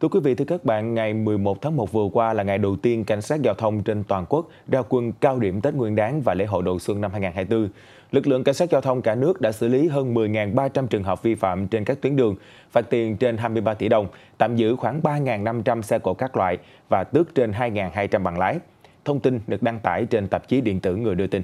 Thưa quý vị, thưa các bạn, ngày 11 tháng 1 vừa qua là ngày đầu tiên cảnh sát giao thông trên toàn quốc ra quân cao điểm Tết Nguyên đáng và lễ hội đầu xuân năm 2024. Lực lượng cảnh sát giao thông cả nước đã xử lý hơn 10.300 trường hợp vi phạm trên các tuyến đường, phạt tiền trên 23 tỷ đồng, tạm giữ khoảng 3.500 xe cộ các loại và tước trên 2.200 bằng lái. Thông tin được đăng tải trên tạp chí điện tử Người đưa tin.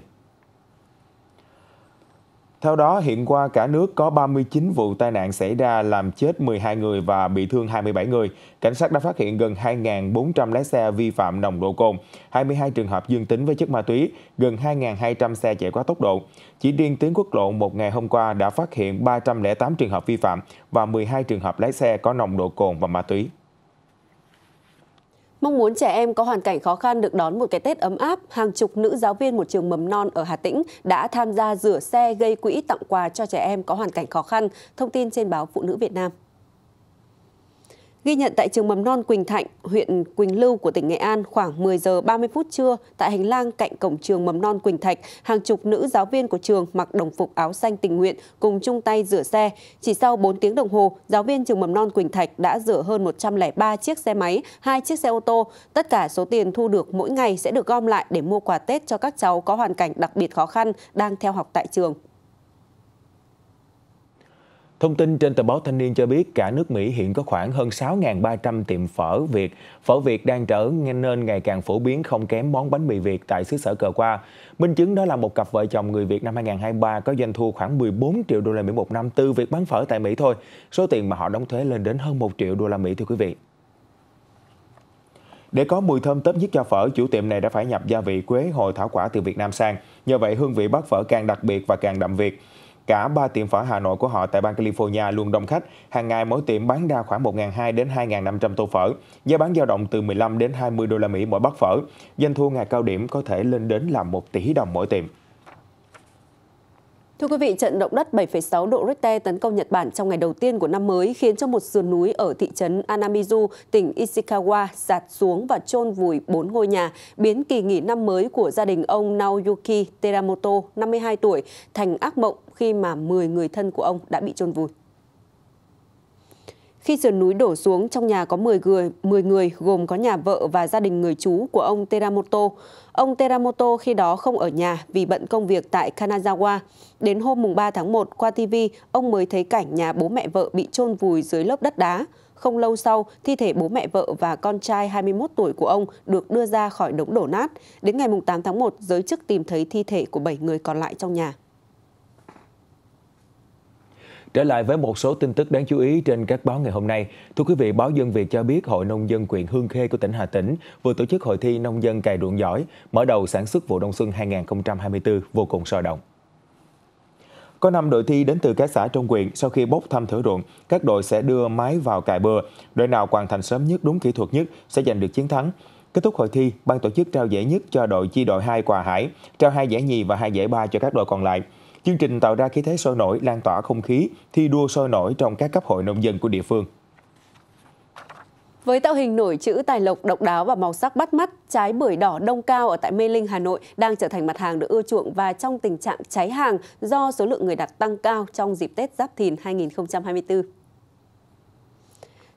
Theo đó, hiện qua cả nước có 39 vụ tai nạn xảy ra làm chết 12 người và bị thương 27 người. Cảnh sát đã phát hiện gần 2.400 lái xe vi phạm nồng độ cồn, 22 trường hợp dương tính với chất ma túy, gần 2.200 xe chạy quá tốc độ. Chỉ riêng tuyến quốc lộ một ngày hôm qua đã phát hiện 308 trường hợp vi phạm và 12 trường hợp lái xe có nồng độ cồn và ma túy. Mong muốn trẻ em có hoàn cảnh khó khăn được đón một cái Tết ấm áp, hàng chục nữ giáo viên một trường mầm non ở Hà Tĩnh đã tham gia rửa xe gây quỹ tặng quà cho trẻ em có hoàn cảnh khó khăn, thông tin trên báo Phụ nữ Việt Nam. Ghi nhận tại trường mầm non Quỳnh Thạnh, huyện Quỳnh Lưu của tỉnh Nghệ An khoảng 10 giờ 30 phút trưa tại hành lang cạnh cổng trường mầm non Quỳnh Thạch, hàng chục nữ giáo viên của trường mặc đồng phục áo xanh tình nguyện cùng chung tay rửa xe. Chỉ sau 4 tiếng đồng hồ, giáo viên trường mầm non Quỳnh Thạch đã rửa hơn 103 chiếc xe máy, hai chiếc xe ô tô. Tất cả số tiền thu được mỗi ngày sẽ được gom lại để mua quà Tết cho các cháu có hoàn cảnh đặc biệt khó khăn đang theo học tại trường. Thông tin trên tờ báo Thanh niên cho biết cả nước Mỹ hiện có khoảng hơn 6.300 tiệm phở Việt. Phở Việt đang trở nên ngày càng phổ biến không kém món bánh mì Việt tại xứ sở cờ qua. Minh chứng đó là một cặp vợ chồng người Việt năm 2023 có doanh thu khoảng 14 triệu đô la Mỹ một năm từ việc bán phở tại Mỹ thôi. Số tiền mà họ đóng thuế lên đến hơn 1 triệu đô la Mỹ thưa quý vị. Để có mùi thơm tớp nhất cho phở, chủ tiệm này đã phải nhập gia vị quế hồi thảo quả từ Việt Nam sang. Nhờ vậy hương vị bát phở càng đặc biệt và càng đậm Việt. Cả ba tiệm phở Hà Nội của họ tại bang California luôn đông khách. Hàng ngày mỗi tiệm bán ra khoảng 1.200 đến 2.500 tô phở. Giá bán dao động từ 15 đến 20 đô la Mỹ mỗi bát phở. Doanh thu ngày cao điểm có thể lên đến là 1 tỷ đồng mỗi tiệm. Thưa quý vị, trận động đất 7,6 độ Richter tấn công Nhật Bản trong ngày đầu tiên của năm mới khiến cho một sườn núi ở thị trấn Anamizu, tỉnh Ishikawa sạt xuống và chôn vùi 4 ngôi nhà, biến kỳ nghỉ năm mới của gia đình ông Naoyuki Teramoto, 52 tuổi, thành ác mộng khi mà 10 người thân của ông đã bị chôn vùi. Khi sườn núi đổ xuống, trong nhà có 10 người, 10 người gồm có nhà vợ và gia đình người chú của ông Teramoto. Ông Teramoto khi đó không ở nhà vì bận công việc tại Kanazawa. Đến hôm mùng 3 tháng 1 qua TV, ông mới thấy cảnh nhà bố mẹ vợ bị chôn vùi dưới lớp đất đá. Không lâu sau, thi thể bố mẹ vợ và con trai 21 tuổi của ông được đưa ra khỏi đống đổ nát. Đến ngày 8 tháng 1, giới chức tìm thấy thi thể của 7 người còn lại trong nhà. Trở lại với một số tin tức đáng chú ý trên các báo ngày hôm nay. Thưa quý vị, báo Dân Việt cho biết Hội Nông dân huyện Hương Khê của tỉnh Hà Tĩnh vừa tổ chức hội thi Nông dân cày ruộng giỏi, mở đầu sản xuất vụ đông xuân 2024 vô cùng sôi động. Có 5 đội thi đến từ các xã trong huyện. Sau khi bốc thăm thử ruộng, các đội sẽ đưa máy vào cài bừa. Đội nào hoàn thành sớm nhất đúng kỹ thuật nhất sẽ giành được chiến thắng. Kết thúc hội thi, ban tổ chức trao giải nhất cho đội chi đội 2 Quà Hải, trao hai giải nhì và hai giải ba cho các đội còn lại. Chương trình tạo ra khí thế sôi nổi, lan tỏa không khí, thi đua sôi nổi trong các cấp hội nông dân của địa phương. Với tạo hình nổi chữ tài lộc độc đáo và màu sắc bắt mắt, trái bưởi đỏ đông cao ở tại Mê Linh, Hà Nội đang trở thành mặt hàng được ưa chuộng và trong tình trạng cháy hàng do số lượng người đặt tăng cao trong dịp Tết Giáp Thìn 2024.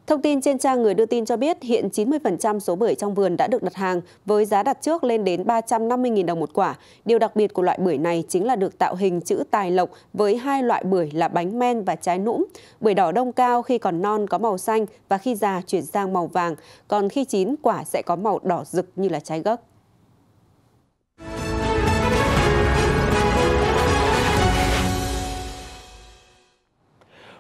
Thông tin trên trang người đưa tin cho biết hiện 90% số bưởi trong vườn đã được đặt hàng với giá đặt trước lên đến 350.000 đồng một quả. Điều đặc biệt của loại bưởi này chính là được tạo hình chữ tài lộc với hai loại bưởi là bánh men và trái nũng. Bưởi đỏ đông cao khi còn non có màu xanh và khi già chuyển sang màu vàng, còn khi chín quả sẽ có màu đỏ rực như là trái gấc.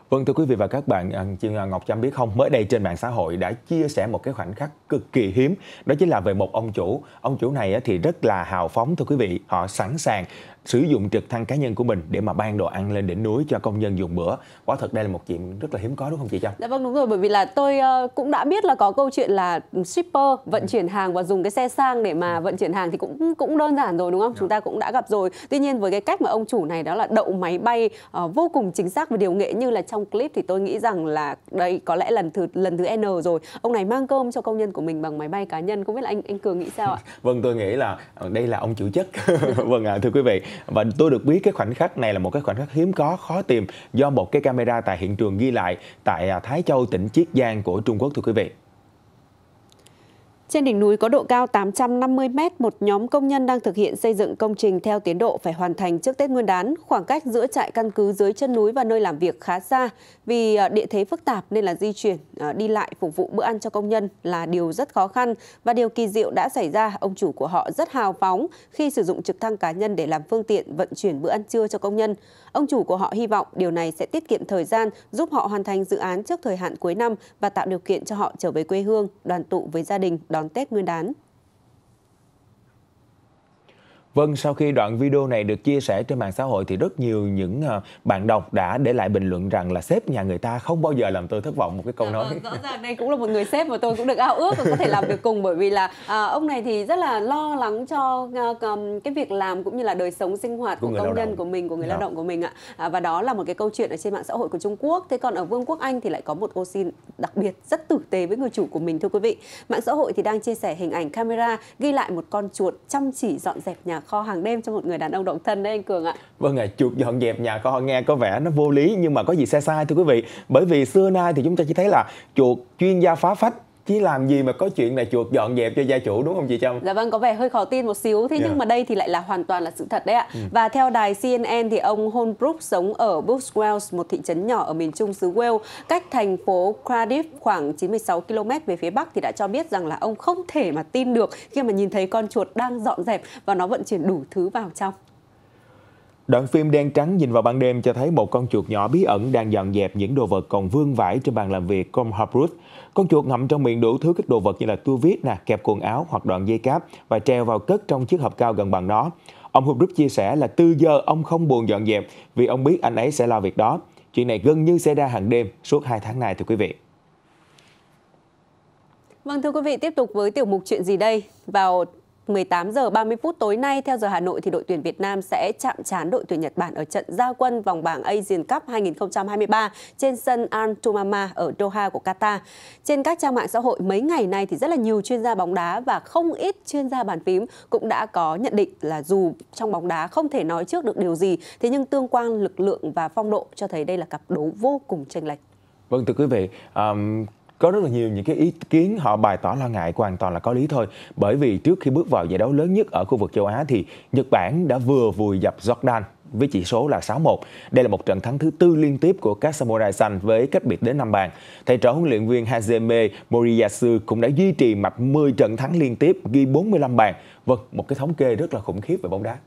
Vâng thưa quý vị và các bạn, à, chị à, Ngọc Trâm biết không, mới đây trên mạng xã hội đã chia sẻ một cái khoảnh khắc cực kỳ hiếm, đó chính là về một ông chủ. Ông chủ này thì rất là hào phóng thưa quý vị, họ sẵn sàng sử dụng trực thăng cá nhân của mình để mà ban đồ ăn lên đỉnh núi cho công nhân dùng bữa. Quả thật đây là một chuyện rất là hiếm có đúng không chị Trâm? Dạ vâng đúng rồi, bởi vì là tôi ờ, cũng đã biết là có câu chuyện là shipper vận ừ. chuyển hàng và dùng cái xe sang để mà ừ. vận chuyển hàng thì cũng cũng đơn giản rồi đúng không? Dạ. Chúng ta cũng đã gặp rồi. Tuy nhiên với cái cách mà ông chủ này đó là đậu máy bay ờ, vô cùng chính xác và điều nghệ như là trong clip thì tôi nghĩ rằng là đây có lẽ lần thứ lần thứ N rồi ông này mang cơm cho công nhân của mình bằng máy bay cá nhân không biết là anh anh cường nghĩ sao ạ vâng tôi nghĩ là ờ, đây là ông chịu chất vâng ạ à, thưa quý vị và tôi được biết cái khoảnh khắc này là một cái khoảnh khắc hiếm có khó tìm do một cái camera tại hiện trường ghi lại tại à, Thái Châu tỉnh Chiết Giang của Trung Quốc thưa quý vị trên đỉnh núi có độ cao 850 m, một nhóm công nhân đang thực hiện xây dựng công trình theo tiến độ phải hoàn thành trước Tết Nguyên đán. Khoảng cách giữa trại căn cứ dưới chân núi và nơi làm việc khá xa vì à, địa thế phức tạp nên là di chuyển à, đi lại phục vụ bữa ăn cho công nhân là điều rất khó khăn và điều kỳ diệu đã xảy ra, ông chủ của họ rất hào phóng khi sử dụng trực thăng cá nhân để làm phương tiện vận chuyển bữa ăn trưa cho công nhân. Ông chủ của họ hy vọng điều này sẽ tiết kiệm thời gian, giúp họ hoàn thành dự án trước thời hạn cuối năm và tạo điều kiện cho họ trở về quê hương, đoàn tụ với gia đình đón Tết Nguyên đán. Vâng, sau khi đoạn video này được chia sẻ trên mạng xã hội thì rất nhiều những ờ, bạn đọc đã để lại bình luận rằng là sếp nhà người ta không bao giờ làm tôi thất vọng một cái câu dạ nói. Vâng, rõ ràng đây cũng là một người sếp mà tôi cũng được ao ước và có thể làm được cùng bởi vì là à, ông này thì rất là lo lắng cho à, cái việc làm cũng như là đời sống sinh hoạt của, của công nhân của mình, của người dạ. lao động của mình ạ. À, và đó là một cái câu chuyện ở trên mạng xã hội của Trung Quốc. Thế còn ở Vương quốc Anh thì lại có một ô xin đặc biệt rất tử tế với người chủ của mình thưa quý vị. Mạng xã hội thì đang chia sẻ hình ảnh camera ghi lại một con chuột chăm chỉ dọn dẹp nhà kho hàng đêm cho một người đàn ông độc thân đấy anh Cường ạ. Vâng ạ, chuột dọn dẹp nhà kho nghe có vẻ nó vô lý nhưng mà có gì sai sai thưa quý vị. Bởi vì xưa nay thì chúng ta chỉ thấy là chuột chuyên gia phá phách chứ làm gì mà có chuyện là chuột dọn dẹp cho gia chủ đúng không chị Trâm? Dạ vâng, có vẻ hơi khó tin một xíu thế yeah. nhưng dạ. mà đây thì lại là hoàn toàn là sự thật đấy ạ. Ừ. Và theo đài CNN thì ông Holbrook sống ở Bush Wales, một thị trấn nhỏ ở miền trung xứ Wales, cách thành phố Cardiff khoảng 96 km về phía bắc thì đã cho biết rằng là ông không thể mà tin được khi mà nhìn thấy con chuột đang dọn dẹp và nó vận chuyển đủ thứ vào trong. Đoạn phim đen trắng nhìn vào ban đêm cho thấy một con chuột nhỏ bí ẩn đang dọn dẹp những đồ vật còn vương vãi trên bàn làm việc của Com Harbrut. Con chuột ngậm trong miệng đủ thứ các đồ vật như là tua vít, nè, kẹp quần áo hoặc đoạn dây cáp và treo vào cất trong chiếc hộp cao gần bằng nó. Ông Harbrut chia sẻ là từ giờ ông không buồn dọn dẹp vì ông biết anh ấy sẽ lo việc đó. Chuyện này gần như xảy ra hàng đêm suốt 2 tháng này thưa quý vị. Vâng thưa quý vị, tiếp tục với tiểu mục chuyện gì đây? Vào 18 giờ 30 phút tối nay theo giờ Hà Nội thì đội tuyển Việt Nam sẽ chạm trán đội tuyển Nhật Bản ở trận giao quân vòng bảng Asian Cup 2023 trên sân Al Tumama ở Doha của Qatar. Trên các trang mạng xã hội mấy ngày nay thì rất là nhiều chuyên gia bóng đá và không ít chuyên gia bàn phím cũng đã có nhận định là dù trong bóng đá không thể nói trước được điều gì thế nhưng tương quan lực lượng và phong độ cho thấy đây là cặp đấu vô cùng chênh lệch. Vâng thưa quý vị, um, có rất là nhiều những cái ý kiến họ bày tỏ lo ngại hoàn toàn là có lý thôi bởi vì trước khi bước vào giải đấu lớn nhất ở khu vực châu Á thì Nhật Bản đã vừa vùi dập Jordan với chỉ số là 6-1. Đây là một trận thắng thứ tư liên tiếp của các Samurai Xanh với cách biệt đến 5 bàn. Thầy trò huấn luyện viên Hajime Moriyasu cũng đã duy trì mạch 10 trận thắng liên tiếp, ghi 45 bàn. Vâng, một cái thống kê rất là khủng khiếp về bóng đá.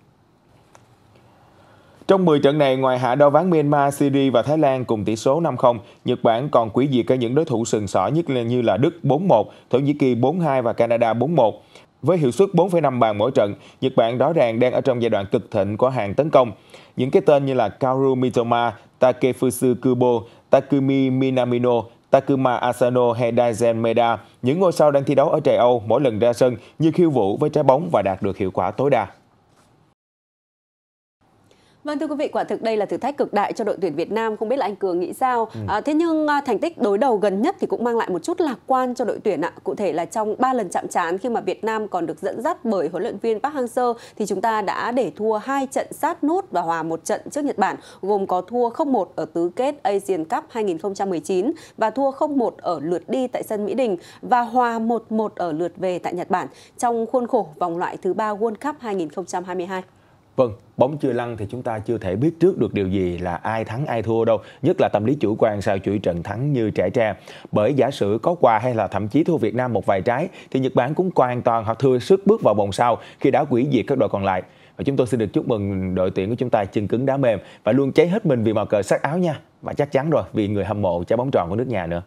Trong 10 trận này, ngoài hạ đo ván Myanmar, Syria và Thái Lan cùng tỷ số 5-0, Nhật Bản còn quỷ diệt cả những đối thủ sừng sỏ nhất là như là Đức 4-1, Thổ Nhĩ Kỳ 4-2 và Canada 4-1. Với hiệu suất 4,5 bàn mỗi trận, Nhật Bản rõ ràng đang ở trong giai đoạn cực thịnh của hàng tấn công. Những cái tên như là Kaoru Mitoma, Takefusu Kubo, Takumi Minamino, Takuma Asano hay Daizen Meda, những ngôi sao đang thi đấu ở trời Âu mỗi lần ra sân như khiêu vũ với trái bóng và đạt được hiệu quả tối đa. Vâng thưa quý vị, quả thực đây là thử thách cực đại cho đội tuyển Việt Nam, không biết là anh Cường nghĩ sao. Ừ. À, thế nhưng à, thành tích đối đầu gần nhất thì cũng mang lại một chút lạc quan cho đội tuyển ạ. Cụ thể là trong 3 lần chạm trán khi mà Việt Nam còn được dẫn dắt bởi huấn luyện viên Park Hang-seo thì chúng ta đã để thua hai trận sát nút và hòa một trận trước Nhật Bản, gồm có thua 0-1 ở tứ kết Asian Cup 2019 và thua 0-1 ở lượt đi tại sân Mỹ Đình và hòa 1-1 ở lượt về tại Nhật Bản trong khuôn khổ vòng loại thứ ba World Cup 2022. Vâng, bóng chưa lăn thì chúng ta chưa thể biết trước được điều gì là ai thắng ai thua đâu, nhất là tâm lý chủ quan sau chuỗi trận thắng như trẻ tre. Bởi giả sử có quà hay là thậm chí thua Việt Nam một vài trái thì Nhật Bản cũng hoàn toàn hoặc thừa sức bước vào vòng sau khi đã quỷ diệt các đội còn lại. Và chúng tôi xin được chúc mừng đội tuyển của chúng ta chân cứng đá mềm và luôn cháy hết mình vì màu cờ sắc áo nha. Và chắc chắn rồi vì người hâm mộ trái bóng tròn của nước nhà nữa.